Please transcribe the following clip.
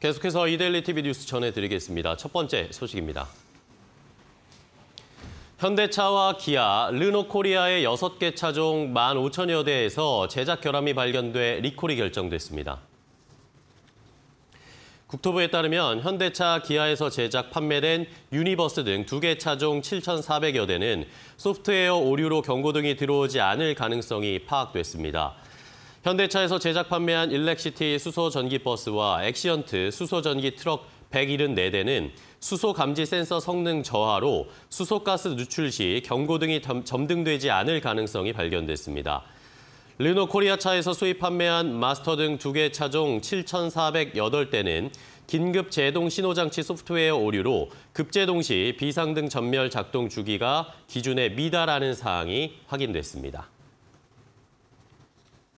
계속해서 이데일리 TV 뉴스 전해드리겠습니다. 첫 번째 소식입니다. 현대차와 기아, 르노코리아의 6개 차종 15,000여 대에서 제작 결함이 발견돼 리콜이 결정됐습니다. 국토부에 따르면 현대차, 기아에서 제작, 판매된 유니버스 등 2개 차종 7,400여 대는 소프트웨어 오류로 경고 등이 들어오지 않을 가능성이 파악됐습니다. 현대차에서 제작 판매한 일렉시티 수소 전기 버스와 액시언트 수소 전기 트럭 174대는 수소 감지 센서 성능 저하로 수소가스 누출 시 경고등이 점등되지 않을 가능성이 발견됐습니다. 르노 코리아차에서 수입 판매한 마스터 등 두 개 차종 7,408대는 긴급 제동 신호장치 소프트웨어 오류로 급제동 시 비상등 전멸 작동 주기가 기준에 미달하는 사항이 확인됐습니다.